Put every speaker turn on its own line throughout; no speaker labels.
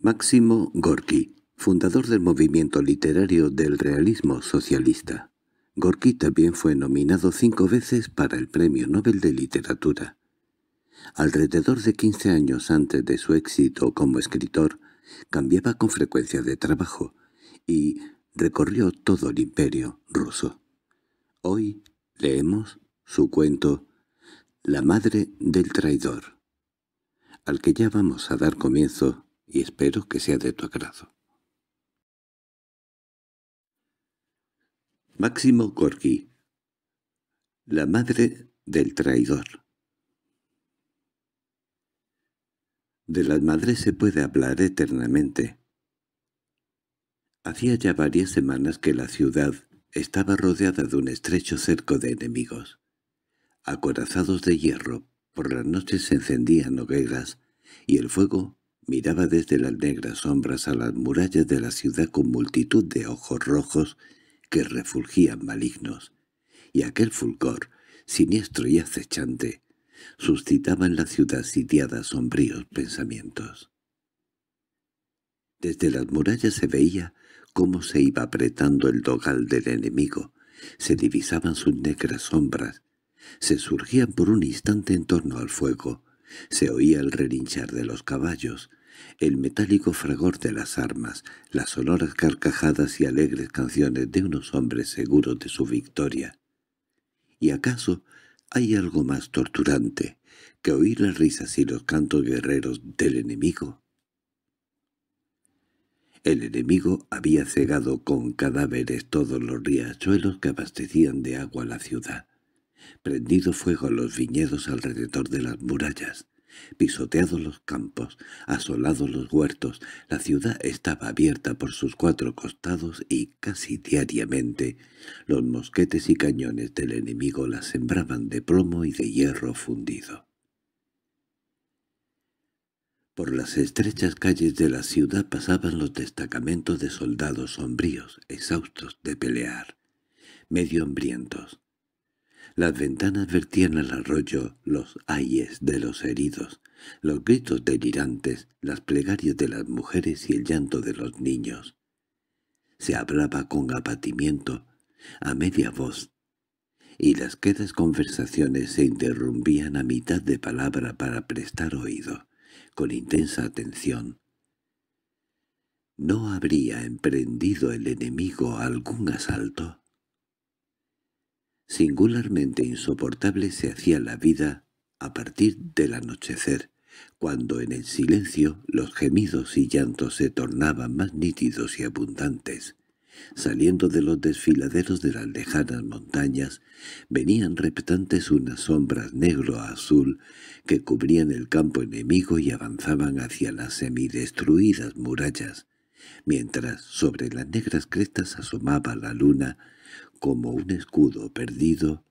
Máximo Gorky, fundador del movimiento literario del realismo socialista. Gorki también fue nominado cinco veces para el Premio Nobel de Literatura. Alrededor de 15 años antes de su éxito como escritor, cambiaba con frecuencia de trabajo y recorrió todo el imperio ruso. Hoy leemos su cuento La madre del traidor, al que ya vamos a dar comienzo y espero que sea de tu agrado. Máximo Corgi. La madre del traidor De las madres se puede hablar eternamente. Hacía ya varias semanas que la ciudad estaba rodeada de un estrecho cerco de enemigos. Acorazados de hierro, por las noches se encendían hogueras, y el fuego miraba desde las negras sombras a las murallas de la ciudad con multitud de ojos rojos que refulgían malignos, y aquel fulgor, siniestro y acechante, suscitaba en la ciudad sitiada sombríos pensamientos. Desde las murallas se veía cómo se iba apretando el dogal del enemigo, se divisaban sus negras sombras, se surgían por un instante en torno al fuego, se oía el relinchar de los caballos, el metálico fragor de las armas, las sonoras carcajadas y alegres canciones de unos hombres seguros de su victoria. ¿Y acaso hay algo más torturante que oír las risas y los cantos guerreros del enemigo? El enemigo había cegado con cadáveres todos los riachuelos que abastecían de agua la ciudad prendido fuego a los viñedos alrededor de las murallas, pisoteados los campos, asolados los huertos, la ciudad estaba abierta por sus cuatro costados y casi diariamente los mosquetes y cañones del enemigo la sembraban de plomo y de hierro fundido. Por las estrechas calles de la ciudad pasaban los destacamentos de soldados sombríos, exhaustos de pelear, medio hambrientos, las ventanas vertían al arroyo los ayes de los heridos, los gritos delirantes, las plegarias de las mujeres y el llanto de los niños. Se hablaba con abatimiento, a media voz, y las quedas conversaciones se interrumpían a mitad de palabra para prestar oído, con intensa atención. ¿No habría emprendido el enemigo algún asalto? Singularmente insoportable se hacía la vida a partir del anochecer, cuando en el silencio los gemidos y llantos se tornaban más nítidos y abundantes. Saliendo de los desfiladeros de las lejanas montañas, venían reptantes unas sombras negro-azul que cubrían el campo enemigo y avanzaban hacia las semidestruidas murallas, mientras sobre las negras crestas asomaba la luna como un escudo perdido,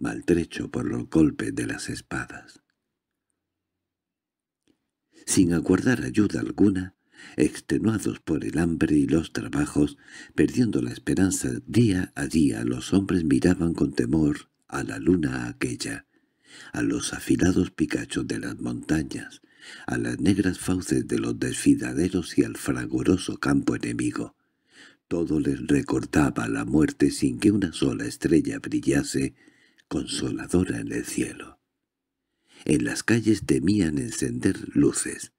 maltrecho por los golpes de las espadas. Sin aguardar ayuda alguna, extenuados por el hambre y los trabajos, perdiendo la esperanza día a día, los hombres miraban con temor a la luna aquella, a los afilados picachos de las montañas, a las negras fauces de los desfidaderos y al fragoroso campo enemigo. Todo les recortaba la muerte sin que una sola estrella brillase consoladora en el cielo. En las calles temían encender luces,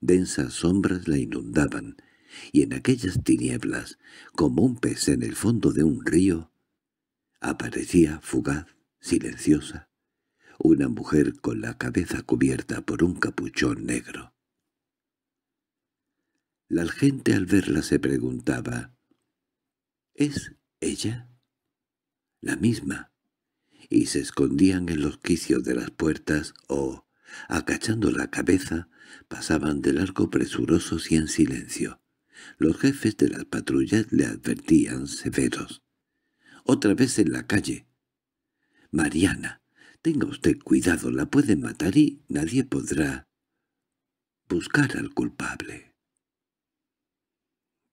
densas sombras la inundaban, y en aquellas tinieblas, como un pez en el fondo de un río, aparecía fugaz, silenciosa, una mujer con la cabeza cubierta por un capuchón negro. La gente al verla se preguntaba, ¿Es ella? La misma. Y se escondían en los quicios de las puertas o, acachando la cabeza, pasaban de largo presurosos y en silencio. Los jefes de las patrullas le advertían severos. «Otra vez en la calle». «Mariana, tenga usted cuidado, la pueden matar y nadie podrá buscar al culpable».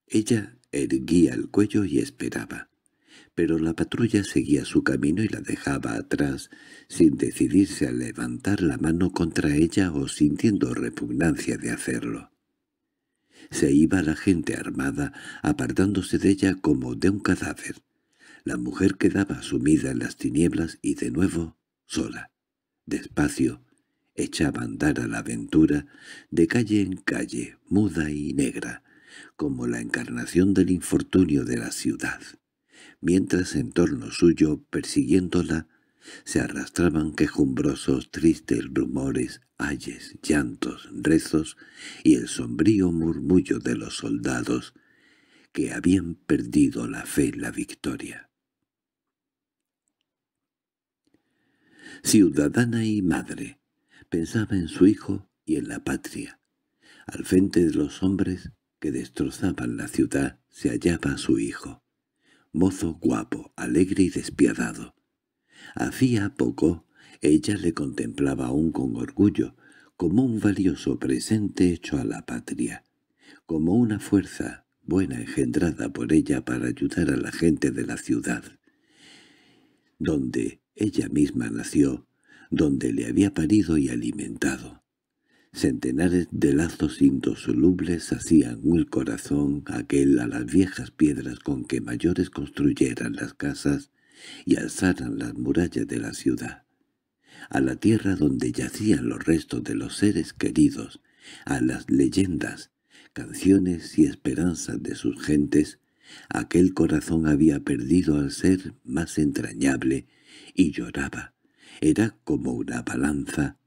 Ella erguía el cuello y esperaba. Pero la patrulla seguía su camino y la dejaba atrás, sin decidirse a levantar la mano contra ella o sintiendo repugnancia de hacerlo. Se iba la gente armada, apartándose de ella como de un cadáver. La mujer quedaba sumida en las tinieblas y de nuevo sola. Despacio, echaba a andar a la aventura, de calle en calle, muda y negra, como la encarnación del infortunio de la ciudad, mientras en torno suyo, persiguiéndola, se arrastraban quejumbrosos, tristes rumores, ayes, llantos, rezos y el sombrío murmullo de los soldados que habían perdido la fe y la victoria. Ciudadana y madre, pensaba en su hijo y en la patria. Al frente de los hombres que destrozaban la ciudad, se hallaba su hijo. Mozo guapo, alegre y despiadado. Hacía poco, ella le contemplaba aún con orgullo, como un valioso presente hecho a la patria, como una fuerza buena engendrada por ella para ayudar a la gente de la ciudad, donde ella misma nació, donde le había parido y alimentado. Centenares de lazos indosolubles hacían un corazón aquel a las viejas piedras con que mayores construyeran las casas y alzaran las murallas de la ciudad, a la tierra donde yacían los restos de los seres queridos, a las leyendas, canciones y esperanzas de sus gentes, aquel corazón había perdido al ser más entrañable y lloraba. Era como una balanza,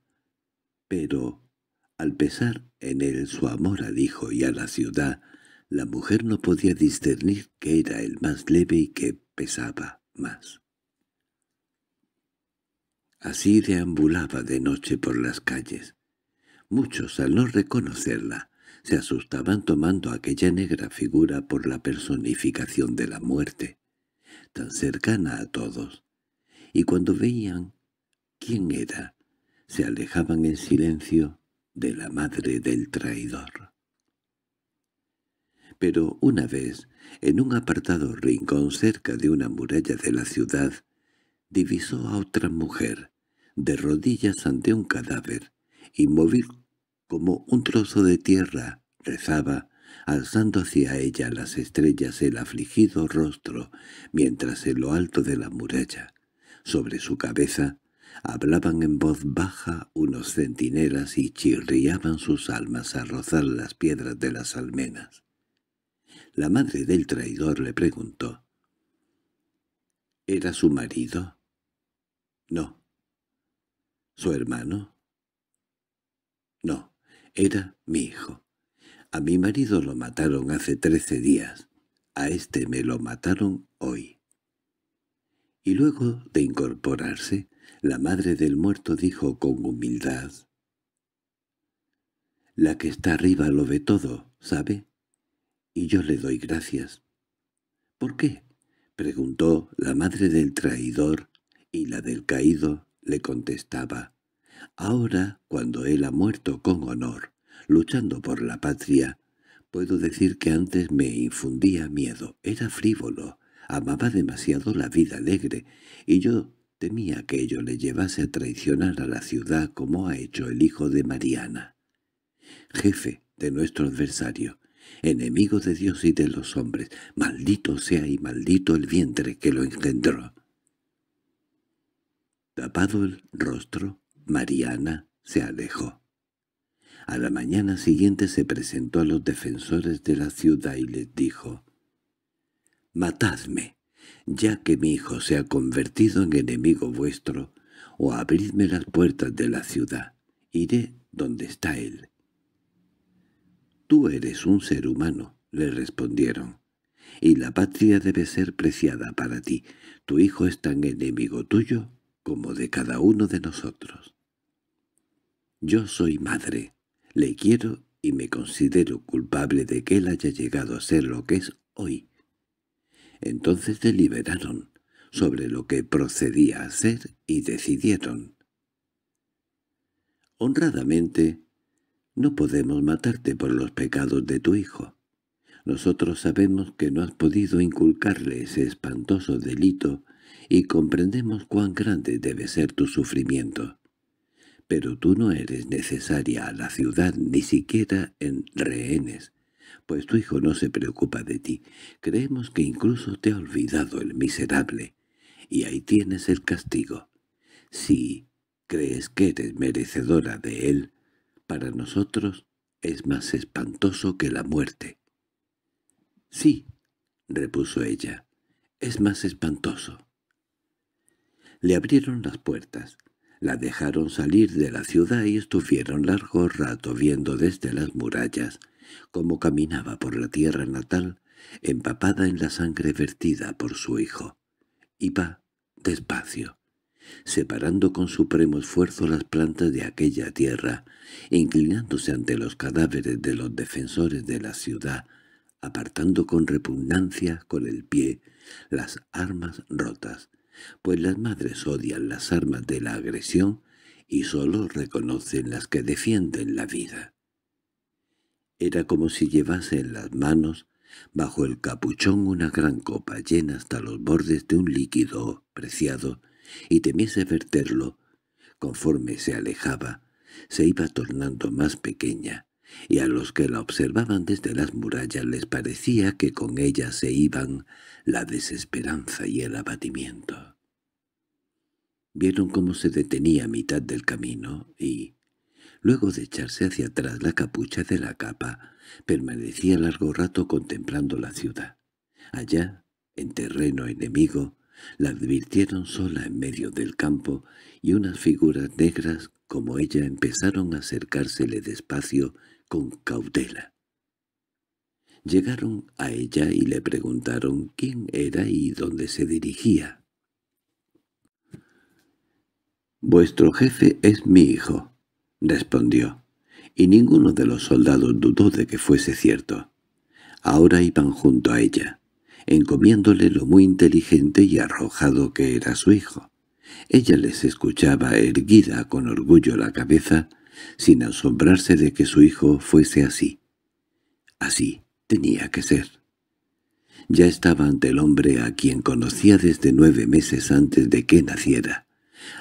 pero al pesar en él su amor al hijo y a la ciudad, la mujer no podía discernir que era el más leve y que pesaba más. Así deambulaba de noche por las calles. Muchos, al no reconocerla, se asustaban tomando aquella negra figura por la personificación de la muerte, tan cercana a todos, y cuando veían quién era, se alejaban en silencio de la madre del traidor. Pero una vez, en un apartado rincón cerca de una muralla de la ciudad, divisó a otra mujer, de rodillas ante un cadáver, inmóvil como un trozo de tierra, rezaba, alzando hacia ella las estrellas el afligido rostro, mientras en lo alto de la muralla, sobre su cabeza, Hablaban en voz baja unos centinelas y chirriaban sus almas a rozar las piedras de las almenas. La madre del traidor le preguntó. —¿Era su marido? —No. —¿Su hermano? —No, era mi hijo. A mi marido lo mataron hace trece días. A este me lo mataron hoy. Y luego de incorporarse, la madre del muerto dijo con humildad. «La que está arriba lo ve todo, ¿sabe? Y yo le doy gracias». «¿Por qué?» preguntó la madre del traidor, y la del caído le contestaba. «Ahora, cuando él ha muerto con honor, luchando por la patria, puedo decir que antes me infundía miedo, era frívolo, amaba demasiado la vida alegre, y yo Temía que ello le llevase a traicionar a la ciudad como ha hecho el hijo de Mariana. Jefe de nuestro adversario, enemigo de Dios y de los hombres, maldito sea y maldito el vientre que lo engendró. Tapado el rostro, Mariana se alejó. A la mañana siguiente se presentó a los defensores de la ciudad y les dijo, «Matadme, ya que mi hijo se ha convertido en enemigo vuestro, o abridme las puertas de la ciudad, iré donde está él. «Tú eres un ser humano», le respondieron, «y la patria debe ser preciada para ti. Tu hijo es tan enemigo tuyo como de cada uno de nosotros». «Yo soy madre, le quiero y me considero culpable de que él haya llegado a ser lo que es hoy», entonces deliberaron sobre lo que procedía a hacer y decidieron. Honradamente, no podemos matarte por los pecados de tu hijo. Nosotros sabemos que no has podido inculcarle ese espantoso delito y comprendemos cuán grande debe ser tu sufrimiento. Pero tú no eres necesaria a la ciudad ni siquiera en rehenes, pues tu hijo no se preocupa de ti. Creemos que incluso te ha olvidado el miserable. Y ahí tienes el castigo. Si crees que eres merecedora de él, para nosotros es más espantoso que la muerte. —Sí —repuso ella—, es más espantoso. Le abrieron las puertas. La dejaron salir de la ciudad y estuvieron largo rato viendo desde las murallas cómo caminaba por la tierra natal, empapada en la sangre vertida por su hijo. Iba despacio, separando con supremo esfuerzo las plantas de aquella tierra, inclinándose ante los cadáveres de los defensores de la ciudad, apartando con repugnancia con el pie las armas rotas, pues las madres odian las armas de la agresión y solo reconocen las que defienden la vida. Era como si llevase en las manos, bajo el capuchón, una gran copa llena hasta los bordes de un líquido preciado, y temiese verterlo, conforme se alejaba, se iba tornando más pequeña, y a los que la observaban desde las murallas les parecía que con ella se iban la desesperanza y el abatimiento. Vieron cómo se detenía a mitad del camino y, luego de echarse hacia atrás la capucha de la capa, permanecía largo rato contemplando la ciudad. Allá, en terreno enemigo, la advirtieron sola en medio del campo y unas figuras negras como ella empezaron a acercársele despacio con cautela. Llegaron a ella y le preguntaron quién era y dónde se dirigía. «Vuestro jefe es mi hijo», respondió, y ninguno de los soldados dudó de que fuese cierto. Ahora iban junto a ella, encomiéndole lo muy inteligente y arrojado que era su hijo. Ella les escuchaba erguida con orgullo la cabeza, sin asombrarse de que su hijo fuese así. Así tenía que ser. Ya estaba ante el hombre a quien conocía desde nueve meses antes de que naciera,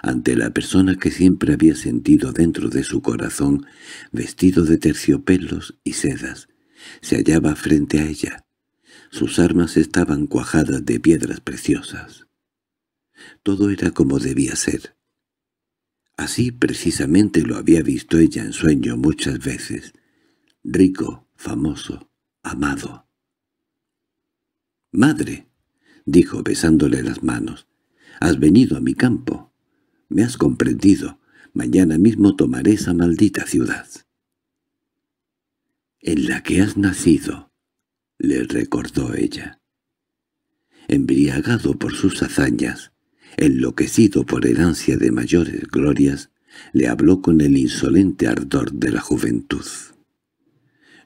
ante la persona que siempre había sentido dentro de su corazón, vestido de terciopelos y sedas. Se hallaba frente a ella. Sus armas estaban cuajadas de piedras preciosas. Todo era como debía ser. Así precisamente lo había visto ella en sueño muchas veces. Rico, famoso, amado. «Madre», dijo besándole las manos, «has venido a mi campo. Me has comprendido. Mañana mismo tomaré esa maldita ciudad». «En la que has nacido», le recordó ella. Embriagado por sus hazañas, enloquecido por el ansia de mayores glorias, le habló con el insolente ardor de la juventud.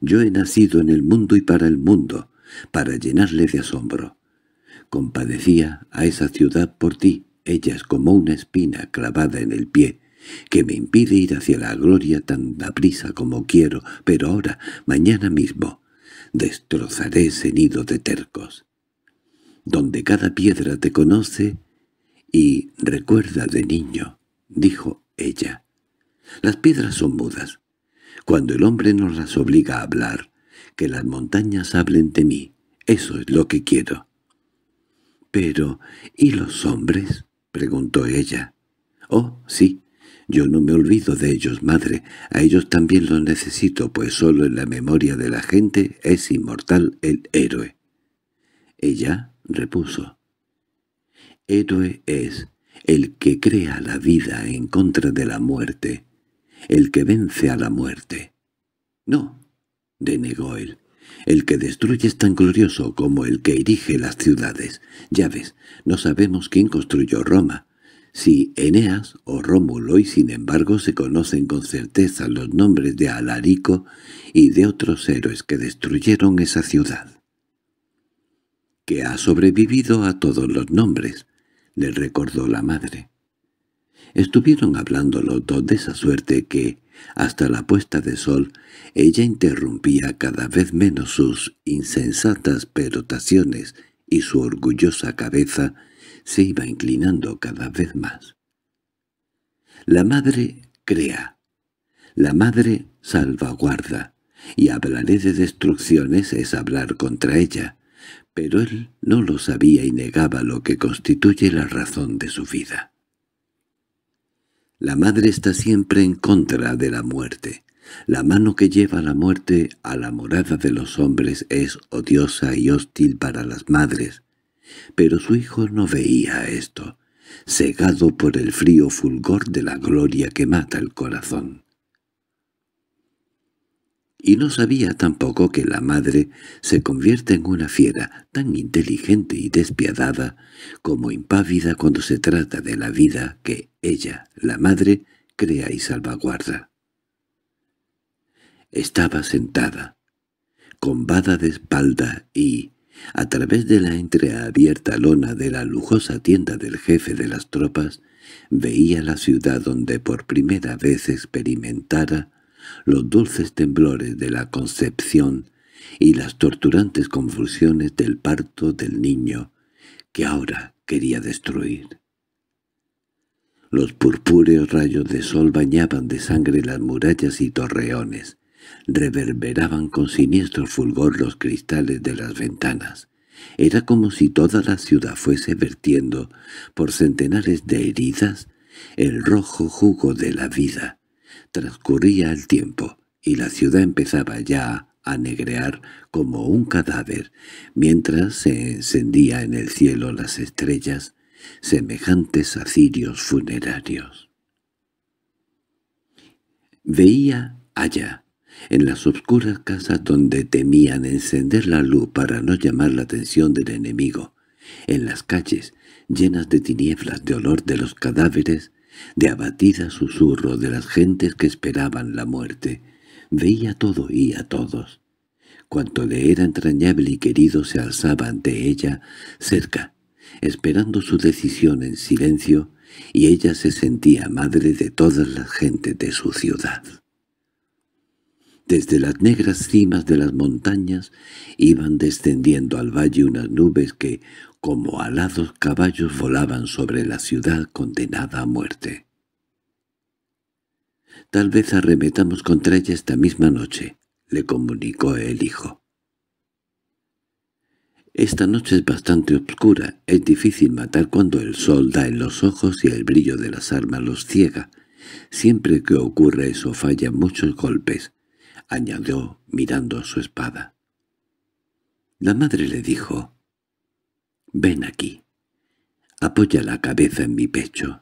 Yo he nacido en el mundo y para el mundo, para llenarle de asombro. Compadecía a esa ciudad por ti, ella es como una espina clavada en el pie, que me impide ir hacia la gloria tan aprisa como quiero, pero ahora, mañana mismo, destrozaré ese nido de tercos. Donde cada piedra te conoce, y recuerda de niño, dijo ella. Las piedras son mudas. Cuando el hombre nos las obliga a hablar, que las montañas hablen de mí, eso es lo que quiero. —Pero, ¿y los hombres? —preguntó ella. —Oh, sí, yo no me olvido de ellos, madre. A ellos también los necesito, pues solo en la memoria de la gente es inmortal el héroe. Ella repuso héroe es el que crea la vida en contra de la muerte, el que vence a la muerte. No, denegó él, el que destruye es tan glorioso como el que erige las ciudades. Ya ves, no sabemos quién construyó Roma. Si Eneas o Rómulo y sin embargo se conocen con certeza los nombres de Alarico y de otros héroes que destruyeron esa ciudad. Que ha sobrevivido a todos los nombres, le recordó la madre. Estuvieron hablando los dos de esa suerte que, hasta la puesta de sol, ella interrumpía cada vez menos sus insensatas perotaciones y su orgullosa cabeza se iba inclinando cada vez más. La madre crea, la madre salvaguarda, y hablaré de destrucciones es hablar contra ella pero él no lo sabía y negaba lo que constituye la razón de su vida. La madre está siempre en contra de la muerte. La mano que lleva la muerte a la morada de los hombres es odiosa y hostil para las madres. Pero su hijo no veía esto, cegado por el frío fulgor de la gloria que mata el corazón. Y no sabía tampoco que la madre se convierte en una fiera tan inteligente y despiadada como impávida cuando se trata de la vida que ella, la madre, crea y salvaguarda. Estaba sentada, con vada de espalda y, a través de la entreabierta lona de la lujosa tienda del jefe de las tropas, veía la ciudad donde por primera vez experimentara los dulces temblores de la concepción y las torturantes convulsiones del parto del niño que ahora quería destruir. Los purpúreos rayos de sol bañaban de sangre las murallas y torreones, reverberaban con siniestro fulgor los cristales de las ventanas. Era como si toda la ciudad fuese vertiendo, por centenares de heridas, el rojo jugo de la vida, Transcurría el tiempo, y la ciudad empezaba ya a negrear como un cadáver, mientras se encendía en el cielo las estrellas, semejantes a cirios funerarios. Veía allá, en las oscuras casas donde temían encender la luz para no llamar la atención del enemigo, en las calles, llenas de tinieblas de olor de los cadáveres, de abatida susurro de las gentes que esperaban la muerte. Veía todo y a todos. Cuanto le era entrañable y querido se alzaba ante ella, cerca, esperando su decisión en silencio, y ella se sentía madre de todas las gentes de su ciudad. Desde las negras cimas de las montañas iban descendiendo al valle unas nubes que, como alados caballos volaban sobre la ciudad condenada a muerte. «Tal vez arremetamos contra ella esta misma noche», le comunicó el hijo. «Esta noche es bastante oscura, es difícil matar cuando el sol da en los ojos y el brillo de las armas los ciega. Siempre que ocurre eso fallan muchos golpes», añadió mirando a su espada. La madre le dijo, Ven aquí. Apoya la cabeza en mi pecho.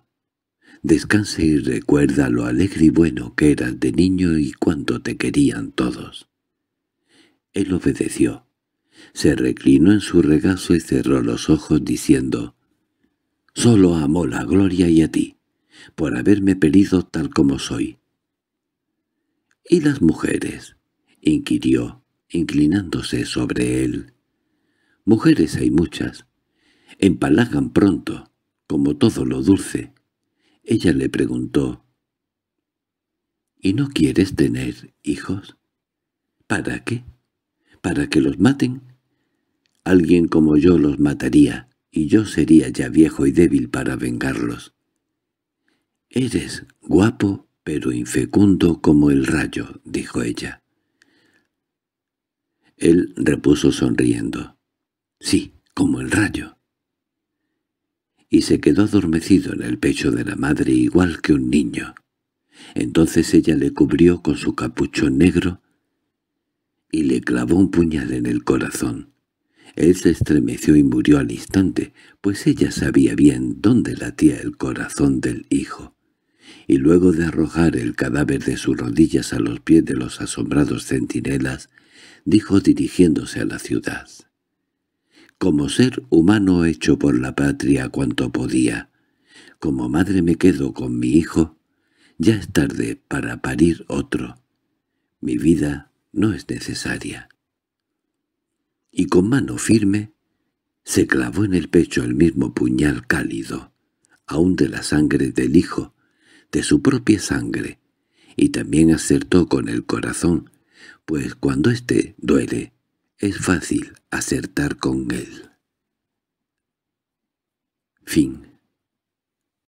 Descansa y recuerda lo alegre y bueno que eras de niño y cuánto te querían todos. Él obedeció. Se reclinó en su regazo y cerró los ojos diciendo, «Solo amo la gloria y a ti, por haberme pedido tal como soy». «¿Y las mujeres?» inquirió, inclinándose sobre él. «Mujeres hay muchas, empalagan pronto, como todo lo dulce. Ella le preguntó, —¿Y no quieres tener hijos? —¿Para qué? —¿Para que los maten? Alguien como yo los mataría, y yo sería ya viejo y débil para vengarlos. —Eres guapo, pero infecundo como el rayo —dijo ella. Él repuso sonriendo. —Sí, como el rayo y se quedó adormecido en el pecho de la madre igual que un niño. Entonces ella le cubrió con su capucho negro y le clavó un puñal en el corazón. Él se estremeció y murió al instante, pues ella sabía bien dónde latía el corazón del hijo. Y luego de arrojar el cadáver de sus rodillas a los pies de los asombrados centinelas, dijo dirigiéndose a la ciudad. Como ser humano hecho por la patria cuanto podía. Como madre me quedo con mi hijo. Ya es tarde para parir otro. Mi vida no es necesaria. Y con mano firme se clavó en el pecho el mismo puñal cálido, aún de la sangre del hijo, de su propia sangre, y también acertó con el corazón, pues cuando éste duele, es fácil acertar con él. Fin